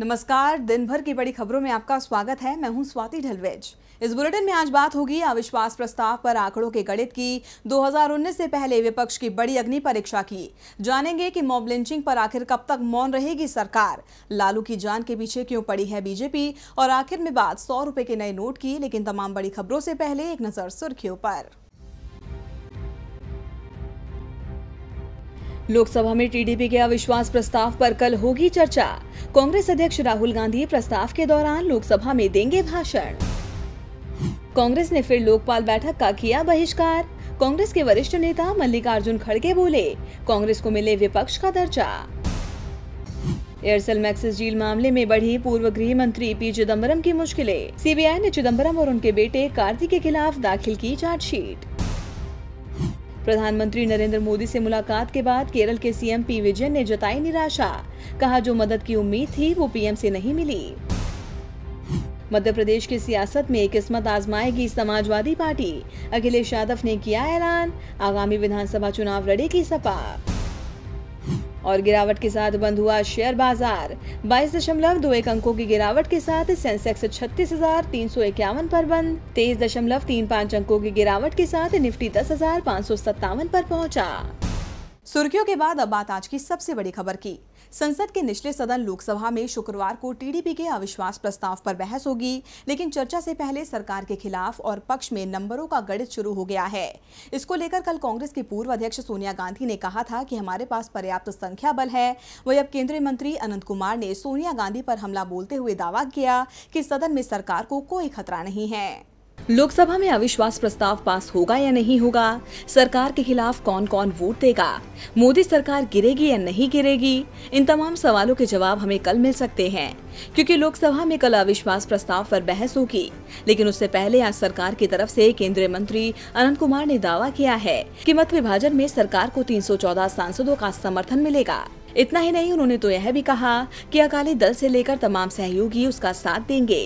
नमस्कार दिन भर की बड़ी खबरों में आपका स्वागत है मैं हूं स्वाति ढलवेज इस बुलेटिन में आज बात होगी अविश्वास प्रस्ताव पर आंकड़ों के गणित की 2019 से पहले विपक्ष की बड़ी अग्नि परीक्षा की जानेंगे कि मॉब लिंचिंग पर आखिर कब तक मौन रहेगी सरकार लालू की जान के पीछे क्यों पड़ी है बीजेपी और आखिर में बात सौ रुपए के नए नोट की लेकिन तमाम बड़ी खबरों से पहले एक नजर सुर्खियों पर लोकसभा में टीडीपी के अविश्वास प्रस्ताव पर कल होगी चर्चा कांग्रेस अध्यक्ष राहुल गांधी प्रस्ताव के दौरान लोकसभा में देंगे भाषण कांग्रेस ने फिर लोकपाल बैठक का किया बहिष्कार कांग्रेस के वरिष्ठ नेता मल्लिकार्जुन खड़गे बोले कांग्रेस को मिले विपक्ष का दर्जा एयरसेल मैक्सिस जील मामले में बढ़ी पूर्व गृह मंत्री पी चिदम्बरम की मुश्किलें सीबीआई ने चिदम्बरम और उनके बेटे कार्ति के खिलाफ दाखिल की चार्जशीट प्रधानमंत्री नरेंद्र मोदी से मुलाकात के बाद केरल के सीएम पी विजयन ने जताई निराशा कहा जो मदद की उम्मीद थी वो पीएम से नहीं मिली मध्य प्रदेश की सियासत में किस्मत आजमाएगी समाजवादी पार्टी अखिलेश यादव ने किया ऐलान आगामी विधानसभा चुनाव लड़ेगी सपा और गिरावट के साथ बंद हुआ शेयर बाजार बाईस दशमलव दो एक अंकों की गिरावट के साथ सेंसेक्स छत्तीस हजार तीन सौ इक्यावन पर बंद तेईस दशमलव तीन पाँच अंकों की गिरावट के साथ निफ्टी दस हजार पाँच सौ सत्तावन पर पहुँचा सुर्खियों के बाद अब बात आज की सबसे बड़ी खबर की संसद के निचले सदन लोकसभा में शुक्रवार को टीडीपी के अविश्वास प्रस्ताव पर बहस होगी लेकिन चर्चा से पहले सरकार के खिलाफ और पक्ष में नंबरों का गणित शुरू हो गया है इसको लेकर कल कांग्रेस के पूर्व अध्यक्ष सोनिया गांधी ने कहा था कि हमारे पास पर्याप्त संख्या बल है वही अब केंद्रीय मंत्री अनंत कुमार ने सोनिया गांधी पर हमला बोलते हुए दावा किया कि सदन में सरकार को कोई खतरा नहीं है लोकसभा में अविश्वास प्रस्ताव पास होगा या नहीं होगा सरकार के खिलाफ कौन कौन वोट देगा मोदी सरकार गिरेगी या नहीं गिरेगी इन तमाम सवालों के जवाब हमें कल मिल सकते हैं क्योंकि लोकसभा में कल अविश्वास प्रस्ताव पर बहस होगी लेकिन उससे पहले आज सरकार की तरफ से केंद्रीय मंत्री अनंत कुमार ने दावा किया है कि मत विभाजन में सरकार को 314 सांसदों का समर्थन मिलेगा इतना ही नहीं उन्होंने तो यह भी कहा कि अकाली दल से लेकर तमाम सहयोगी उसका साथ देंगे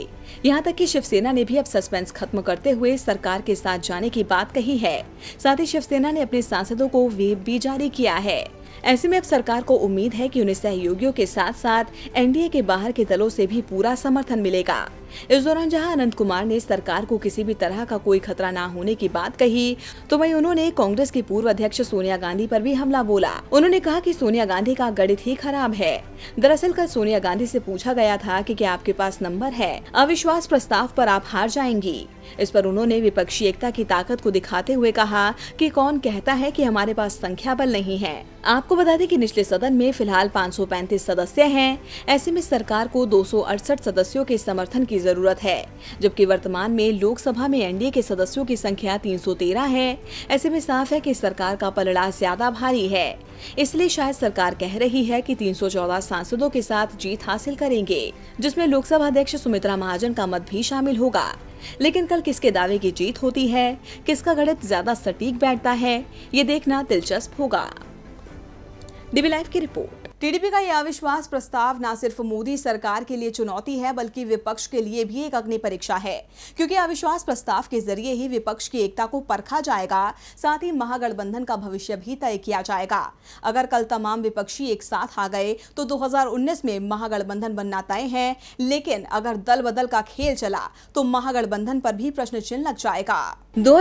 यहाँ तक कि शिवसेना ने भी अब सस्पेंस खत्म करते हुए सरकार के साथ जाने की बात कही है साथ ही शिवसेना ने अपने सांसदों को वेब भी जारी किया है ऐसे में अब सरकार को उम्मीद है कि उन्हें सहयोगियों के साथ साथ एनडीए के बाहर के दलों से भी पूरा समर्थन मिलेगा इस दौरान जहां अनंत कुमार ने सरकार को किसी भी तरह का कोई खतरा न होने की बात कही तो वही उन्होंने कांग्रेस की पूर्व अध्यक्ष सोनिया गांधी पर भी हमला बोला उन्होंने कहा कि सोनिया गांधी का गणित ही खराब है दरअसल कल सोनिया गांधी से पूछा गया था कि क्या आपके पास नंबर है अविश्वास प्रस्ताव पर आप हार जाएंगी इस पर उन्होंने विपक्षी एकता की ताकत को दिखाते हुए कहा कि कौन कहता है कि हमारे पास संख्या बल नहीं है आपको बता दें कि निचले सदन में फिलहाल 535 सदस्य हैं ऐसे में सरकार को दो सदस्यों के समर्थन की जरूरत है जबकि वर्तमान में लोकसभा में एनडीए के सदस्यों की संख्या 313 है ऐसे में साफ है कि सरकार का पलड़ा ज्यादा भारी है इसलिए शायद सरकार कह रही है कि 314 सांसदों के साथ जीत हासिल करेंगे जिसमें लोकसभा अध्यक्ष सुमित्रा महाजन का मत भी शामिल होगा लेकिन कल किसके दावे की जीत होती है किसका गणित ज्यादा सटीक बैठता है ये देखना दिलचस्प होगा डीबी लाइव की रिपोर्ट टीडीपी का यह अविश्वास प्रस्ताव न सिर्फ मोदी सरकार के लिए चुनौती है बल्कि विपक्ष के लिए भी एक अग्नि परीक्षा है क्योंकि अविश्वास प्रस्ताव के जरिए ही विपक्ष की एकता को परखा जाएगा साथ ही महागठबंधन का भविष्य भी तय किया जाएगा अगर कल तमाम विपक्षी एक साथ आ गए तो 2019 में महागठबंधन बनना तय है लेकिन अगर दल बदल का खेल चला तो महागठबंधन पर भी प्रश्न चिन्ह लग जाएगा दो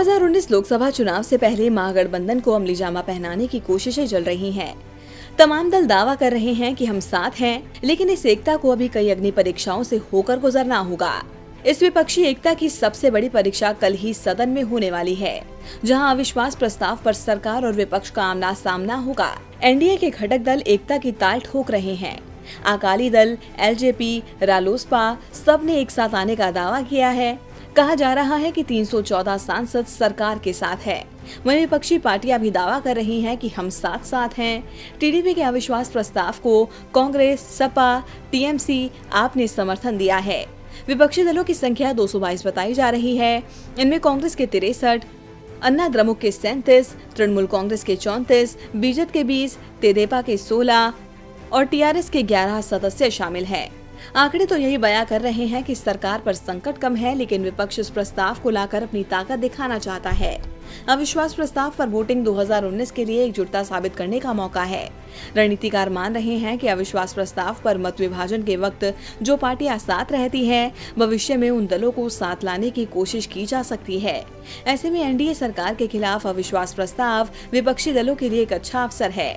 लोकसभा चुनाव ऐसी पहले महागठबंधन को अमली पहनाने की कोशिशें चल रही है तमाम दल दावा कर रहे हैं कि हम साथ हैं लेकिन इस एकता को अभी कई अग्नि परीक्षाओं से होकर गुजरना होगा इस विपक्षी एकता की सबसे बड़ी परीक्षा कल ही सदन में होने वाली है जहां अविश्वास प्रस्ताव पर सरकार और विपक्ष का आमना सामना होगा एनडीए के घटक दल एकता की ताल ठोक रहे हैं अकाली दल एलजेपी रालोसपा सब ने एक साथ आने का दावा किया है कहा जा रहा है कि 314 सांसद सरकार के साथ है वही विपक्षी पार्टियां भी दावा कर रही हैं कि हम साथ साथ हैं टीडीपी के अविश्वास प्रस्ताव को कांग्रेस सपा टीएमसी आपने समर्थन दिया है विपक्षी दलों की संख्या 222 बताई जा रही है इनमें कांग्रेस के तिरसठ अन्ना द्रमुक के सैंतीस तृणमूल कांग्रेस के चौतीस बीजेपी के बीस तेदेपा के सोलह और टीआरएस के ग्यारह सदस्य शामिल हैं आंकड़े तो यही बयां कर रहे हैं कि सरकार पर संकट कम है लेकिन विपक्ष इस प्रस्ताव को लाकर अपनी ताकत दिखाना चाहता है अविश्वास प्रस्ताव पर वोटिंग 2019 के लिए एकजुटता साबित करने का मौका है रणनीतिकार मान रहे हैं कि अविश्वास प्रस्ताव पर मत विभाजन के वक्त जो पार्टियां साथ रहती हैं भविष्य में उन दलों को साथ लाने की कोशिश की जा सकती है ऐसे में एनडीए सरकार के खिलाफ अविश्वास प्रस्ताव विपक्षी दलों के लिए एक अच्छा अवसर है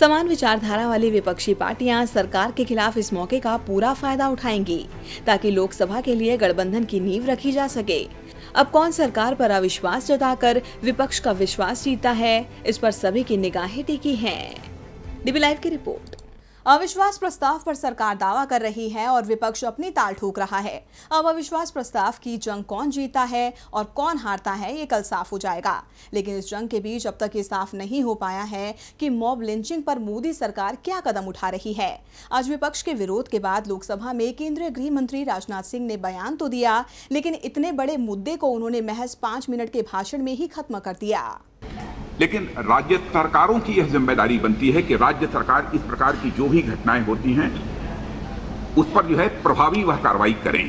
समान विचारधारा वाली विपक्षी पार्टियां सरकार के खिलाफ इस मौके का पूरा फायदा उठाएंगी ताकि लोकसभा के लिए गठबंधन की नींव रखी जा सके अब कौन सरकार पर अविश्वास जताकर विपक्ष का विश्वास जीता है इस पर सभी की निगाहें टिकी हैं। डीबी लाइव की रिपोर्ट अविश्वास प्रस्ताव पर सरकार दावा कर रही है और विपक्ष अपनी ताल ठोक रहा है अब अविश्वास प्रस्ताव की जंग कौन जीता है और कौन हारता है ये कल साफ हो जाएगा लेकिन इस जंग के बीच अब तक ये साफ नहीं हो पाया है कि मॉब लिंचिंग पर मोदी सरकार क्या कदम उठा रही है आज विपक्ष के विरोध के बाद लोकसभा में केंद्रीय गृह मंत्री राजनाथ सिंह ने बयान तो दिया लेकिन इतने बड़े मुद्दे को उन्होंने महज पांच मिनट के भाषण में ही खत्म कर दिया लेकिन राज्य सरकारों की यह जिम्मेदारी बनती है कि राज्य सरकार इस प्रकार की जो भी घटनाएं होती हैं उस पर जो है प्रभावी वह कार्रवाई करें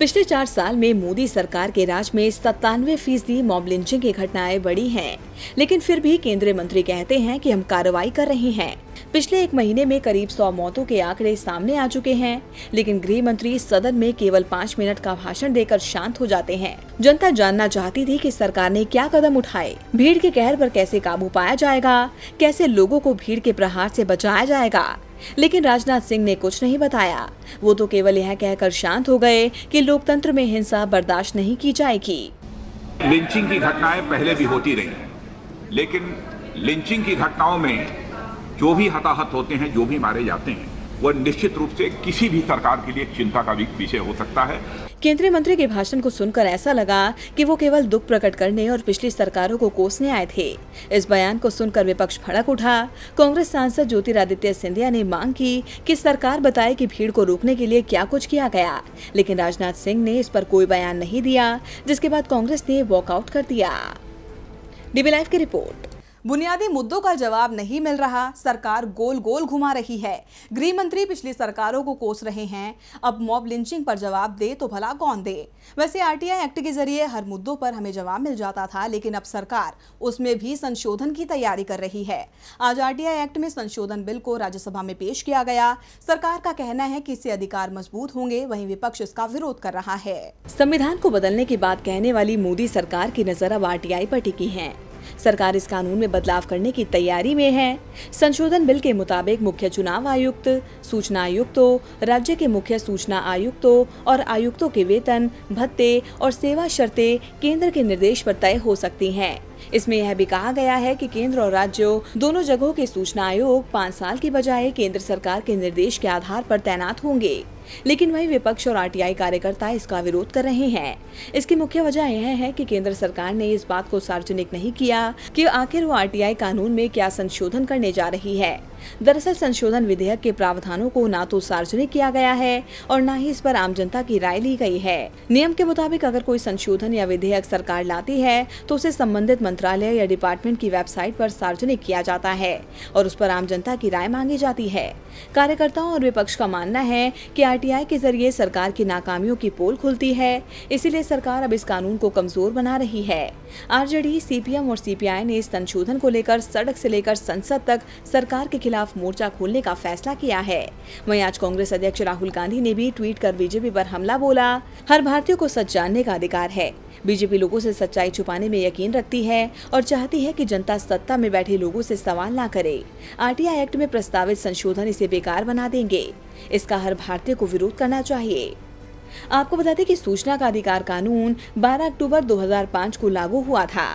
पिछले चार साल में मोदी सरकार के राज में सत्तानवे फीसदी मॉब लिंचिंग की घटनाएं बढ़ी हैं लेकिन फिर भी केंद्रीय मंत्री कहते हैं कि हम कार्रवाई कर रहे हैं पिछले एक महीने में करीब सौ मौतों के आंकड़े सामने आ चुके हैं लेकिन गृह मंत्री सदन में केवल पाँच मिनट का भाषण देकर शांत हो जाते हैं जनता जानना चाहती थी कि सरकार ने क्या कदम उठाए भीड़ के कहर पर कैसे काबू पाया जाएगा कैसे लोगों को भीड़ के प्रहार से बचाया जाएगा लेकिन राजनाथ सिंह ने कुछ नहीं बताया वो तो केवल यह कहकर शांत हो गए कि लोकतंत्र में हिंसा बर्दाश्त नहीं की जाएगी लिंचिंग की घटनाएं पहले भी होती रही लेकिन लिंचिंग की घटनाओं में जो भी हताहत होते हैं जो भी मारे जाते हैं वह निश्चित रूप से किसी भी सरकार के लिए चिंता का भी विषय हो सकता है केंद्रीय मंत्री के भाषण को सुनकर ऐसा लगा कि वो केवल दुख प्रकट करने और पिछली सरकारों को कोसने आए थे इस बयान को सुनकर विपक्ष भड़क उठा कांग्रेस सांसद ज्योतिरादित्य सिंधिया ने मांग की कि सरकार बताए कि भीड़ को रोकने के लिए क्या कुछ किया गया लेकिन राजनाथ सिंह ने इस पर कोई बयान नहीं दिया जिसके बाद कांग्रेस ने वॉकआउट कर दिया डीबी लाइव की रिपोर्ट बुनियादी मुद्दों का जवाब नहीं मिल रहा सरकार गोल गोल घुमा रही है गृह मंत्री पिछली सरकारों को कोस रहे हैं अब मॉब लिंचिंग पर जवाब दे तो भला कौन दे वैसे आरटीआई एक्ट के जरिए हर मुद्दों पर हमें जवाब मिल जाता था लेकिन अब सरकार उसमें भी संशोधन की तैयारी कर रही है आज आर एक्ट में संशोधन बिल को राज्यसभा में पेश किया गया सरकार का कहना है की इससे अधिकार मजबूत होंगे वही विपक्ष इसका विरोध कर रहा है संविधान को बदलने की बात कहने वाली मोदी सरकार की नजर अब आरटीआई पर टिकी है सरकार इस कानून में बदलाव करने की तैयारी में है संशोधन बिल के मुताबिक मुख्य चुनाव आयुक्त सूचना आयुक्तों राज्य के मुख्य सूचना आयुक्तों और आयुक्तों के वेतन भत्ते और सेवा शर्तें केंद्र के निर्देश पर तय हो सकती हैं इसमें यह भी कहा गया है कि केंद्र और राज्यों दोनों जगहों के सूचना आयोग पाँच साल के बजाय केंद्र सरकार के निर्देश के आधार पर तैनात होंगे लेकिन वही विपक्ष और आरटीआई कार्यकर्ता इसका विरोध कर रहे हैं इसकी मुख्य वजह यह है कि केंद्र सरकार ने इस बात को सार्वजनिक नहीं किया कि आखिर वो आरटीआई कानून में क्या संशोधन करने जा रही है दरअसल संशोधन विधेयक के प्रावधानों को न तो सार्वजनिक किया गया है और न ही इस पर आम जनता की राय ली गई है नियम के मुताबिक अगर कोई संशोधन या विधेयक सरकार लाती है तो उसे संबंधित मंत्रालय या डिपार्टमेंट की वेबसाइट पर सार्वजनिक किया जाता है और उस पर आम जनता की राय मांगी जाती है कार्यकर्ताओं और विपक्ष का मानना है कि आरटीआई के जरिए सरकार की नाकामियों की पोल खुलती है इसीलिए सरकार अब इस कानून को कमजोर बना रही है आरजेडी सीपीएम और सीपीआई ने इस संशोधन को लेकर सड़क से लेकर संसद तक सरकार के खिलाफ मोर्चा खोलने का फैसला किया है वही आज कांग्रेस अध्यक्ष राहुल गांधी ने भी ट्वीट कर बीजेपी पर हमला बोला हर भारतीय को सच जानने का अधिकार है बीजेपी लोगों से सच्चाई छुपाने में यकीन रखती है और चाहती है कि जनता सत्ता में बैठे लोगों से सवाल ना करे आरटीआई एक्ट में प्रस्तावित संशोधन इसे बेकार बना देंगे इसका हर भारतीय को विरोध करना चाहिए आपको बताते कि सूचना का अधिकार कानून 12 अक्टूबर 2005 को लागू हुआ था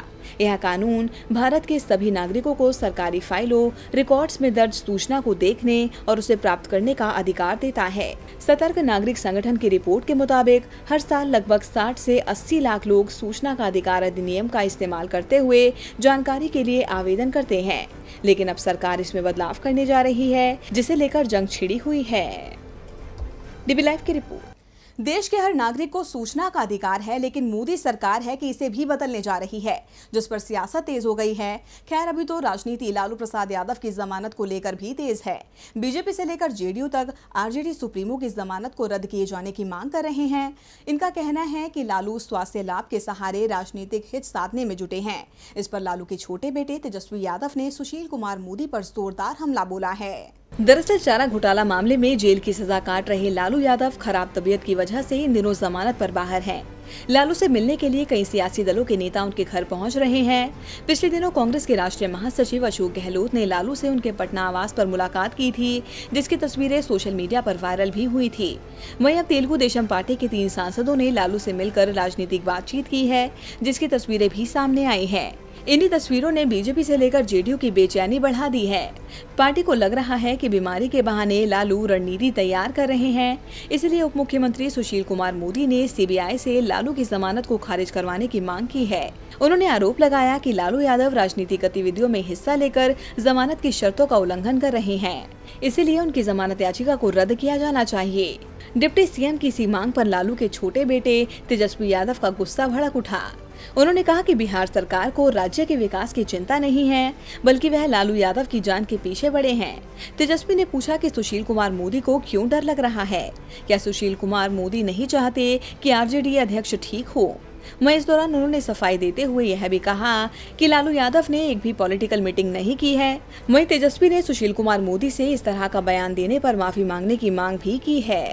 यह कानून भारत के सभी नागरिकों को सरकारी फाइलों रिकॉर्ड्स में दर्ज सूचना को देखने और उसे प्राप्त करने का अधिकार देता है सतर्क नागरिक संगठन की रिपोर्ट के मुताबिक हर साल लगभग 60 से 80 लाख लोग सूचना का अधिकार अधिनियम का इस्तेमाल करते हुए जानकारी के लिए आवेदन करते हैं लेकिन अब सरकार इसमें बदलाव करने जा रही है जिसे लेकर जंग छिड़ी हुई है डीबी लाइव की रिपोर्ट देश के हर नागरिक को सूचना का अधिकार है लेकिन मोदी सरकार है कि इसे भी बदलने जा रही है जिस पर सियासत तेज हो गई है खैर अभी तो राजनीति लालू प्रसाद यादव की जमानत को लेकर भी तेज है बीजेपी से लेकर जेडीयू तक आरजेडी सुप्रीमो की जमानत को रद्द किए जाने की मांग कर रहे हैं इनका कहना है कि लालू स्वास्थ्य लाभ के सहारे राजनीतिक हित साधने में जुटे हैं इस पर लालू के छोटे बेटे तेजस्वी यादव ने सुशील कुमार मोदी पर जोरदार हमला बोला है दरअसल चारा घोटाला मामले में जेल की सजा काट रहे लालू यादव खराब तबीयत की वजह से इन दिनों जमानत पर बाहर हैं। लालू से मिलने के लिए कई सियासी दलों के नेता उनके घर पहुंच रहे हैं पिछले दिनों कांग्रेस के राष्ट्रीय महासचिव अशोक गहलोत ने लालू से उनके पटना आवास पर मुलाकात की थी जिसकी तस्वीरें सोशल मीडिया पर वायरल भी हुई थी वहीं अब तेलुगु देशम पार्टी के तीन सांसदों ने लालू से मिलकर राजनीतिक बातचीत की है जिसकी तस्वीरें भी सामने आई है इन्हीं तस्वीरों ने बीजेपी से लेकर जेडीयू की बेचैनी बढ़ा दी है पार्टी को लग रहा है कि बीमारी के बहाने लालू रणनीति तैयार कर रहे हैं इसलिए उप मुख्यमंत्री सुशील कुमार मोदी ने सीबीआई से लालू की जमानत को खारिज करवाने की मांग की है उन्होंने आरोप लगाया कि लालू यादव राजनीतिक गतिविधियों में हिस्सा लेकर जमानत की शर्तों का उल्लंघन कर रहे हैं इसीलिए उनकी जमानत याचिका को रद्द किया जाना चाहिए डिप्टी सीएम की इसी मांग पर लालू के छोटे बेटे तेजस्वी यादव का गुस्सा भड़क उठा उन्होंने कहा कि बिहार सरकार को राज्य के विकास की चिंता नहीं है बल्कि वह लालू यादव की जान के पीछे बड़े हैं तेजस्वी ने पूछा कि सुशील कुमार मोदी को क्यों डर लग रहा है क्या सुशील कुमार मोदी नहीं चाहते कि आरजेडी अध्यक्ष ठीक हो मैं इस दौरान उन्होंने सफाई देते हुए यह भी कहा कि लालू यादव ने एक भी पॉलिटिकल मीटिंग नहीं की है वही तेजस्वी ने सुशील कुमार मोदी से इस तरह का बयान देने पर माफी मांगने की मांग भी की है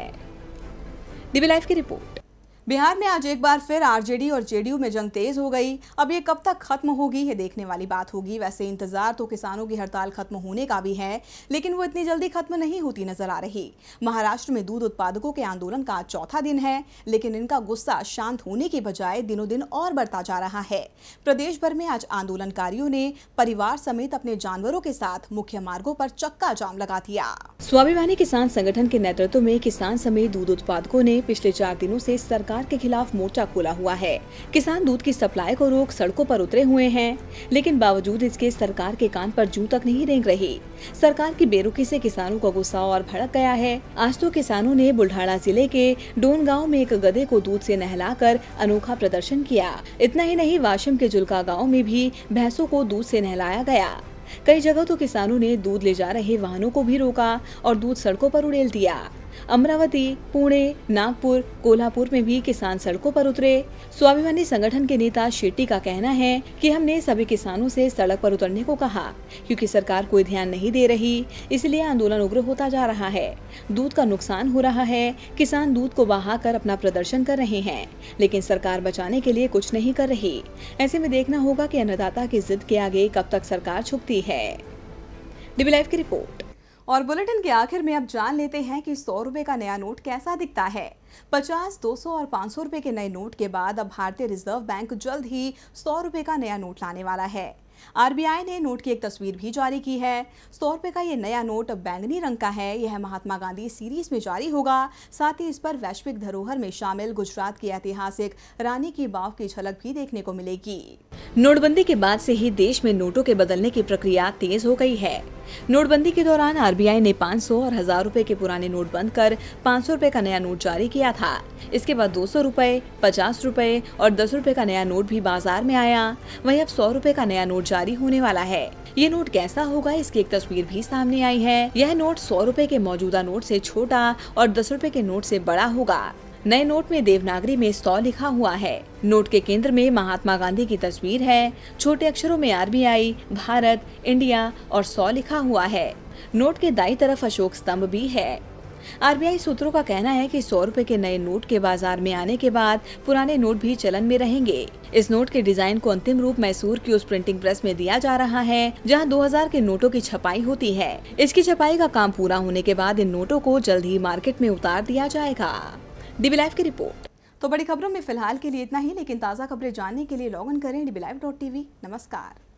दिव्य लाइफ की रिपोर्ट बिहार में आज एक बार फिर आरजेडी और जेडीयू में जंग तेज हो गई अब ये कब तक खत्म होगी ये देखने वाली बात होगी वैसे इंतजार तो किसानों की हड़ताल खत्म होने का भी है लेकिन वो इतनी जल्दी खत्म नहीं होती नजर आ रही महाराष्ट्र में दूध उत्पादकों के आंदोलन का चौथा दिन है लेकिन इनका गुस्सा शांत होने के बजाय दिनों दिन और बढ़ता जा रहा है प्रदेश भर में आज आंदोलनकारियों ने परिवार समेत अपने जानवरों के साथ मुख्य मार्गो पर चक्का जाम लगा दिया स्वाभिमानी किसान संगठन के नेतृत्व में किसान समेत दूध उत्पादकों ने पिछले चार दिनों ऐसी सरकार सरकार के खिलाफ मोर्चा खोला हुआ है किसान दूध की सप्लाई को रोक सड़कों पर उतरे हुए हैं लेकिन बावजूद इसके सरकार के कान पर जू तक नहीं रेंग रही सरकार की बेरुखी से किसानों का गुस्सा और भड़क गया है आज तो किसानों ने बुल्ढाड़ा जिले के डोन गाँव में एक गधे को दूध ऐसी नहलाकर अनोखा प्रदर्शन किया इतना ही नहीं वाशिम के जुलका गाँव में भी भैंसों को दूध ऐसी नहलाया गया कई जगह तो किसानों ने दूध ले जा रहे वाहनों को भी रोका और दूध सड़कों पर उड़ेल दिया अमरावती पुणे नागपुर कोल्हापुर में भी किसान सड़कों पर उतरे स्वाभिमानी संगठन के नेता शेट्टी का कहना है कि हमने सभी किसानों से सड़क पर उतरने को कहा क्योंकि सरकार कोई ध्यान नहीं दे रही इसलिए आंदोलन उग्र होता जा रहा है दूध का नुकसान हो रहा है किसान दूध को बहाकर अपना प्रदर्शन कर रहे हैं लेकिन सरकार बचाने के लिए कुछ नहीं कर रही ऐसे में देखना होगा की अन्नदाता की जिद के आगे कब तक सरकार छुपती है डीबी लाइव की रिपोर्ट और बुलेटिन के आखिर में अब जान लेते हैं कि सौ रुपए का नया नोट कैसा दिखता है पचास दो सौ और पांच सौ रुपये के नए नोट के बाद अब भारतीय रिजर्व बैंक जल्द ही सौ रुपए का नया नोट लाने वाला है आरबीआई ने नोट की एक तस्वीर भी जारी की है सौ रुपए का ये नया नोट बैंगनी रंग का है यह महात्मा गांधी सीरीज में जारी होगा साथ ही इस पर वैश्विक धरोहर में शामिल गुजरात की ऐतिहासिक रानी की बाव की झलक भी देखने को मिलेगी नोटबंदी के बाद से ही देश में नोटों के बदलने की प्रक्रिया तेज हो गई है नोटबंदी के दौरान आरबीआई ने 500 और हजार रूपए के पुराने नोट बंद कर पाँच सौ का नया नोट जारी किया था इसके बाद दो सौ रूपए पचास रूपए और दस रूपए का नया नोट भी बाजार में आया वहीं अब सौ रूपए का नया नोट जारी होने वाला है ये नोट कैसा होगा इसकी एक तस्वीर भी सामने आई है यह नोट सौ रूपए के मौजूदा नोट ऐसी छोटा और दस रूपए के नोट ऐसी बड़ा होगा नए नोट में देवनागरी में सौ लिखा हुआ है नोट के केंद्र में महात्मा गांधी की तस्वीर है छोटे अक्षरों में आरबीआई भारत इंडिया और सौ लिखा हुआ है नोट के दाई तरफ अशोक स्तंभ भी है आरबीआई सूत्रों का कहना है कि सौ रूपए के नए नोट के बाजार में आने के बाद पुराने नोट भी चलन में रहेंगे इस नोट के डिजाइन को अंतिम रूप मैसूर की उस प्रिंटिंग प्रेस में दिया जा रहा है जहां 2000 के नोटों की छपाई होती है इसकी छपाई का काम पूरा होने के बाद इन नोटों को जल्द ही मार्केट में उतार दिया जाएगा डीबी लाइव की रिपोर्ट तो बड़ी खबरों में फिलहाल के लिए इतना ही लेकिन ताज़ा खबरें जानने के लिए लॉग इन करें डीबी लाइव डॉट टी नमस्कार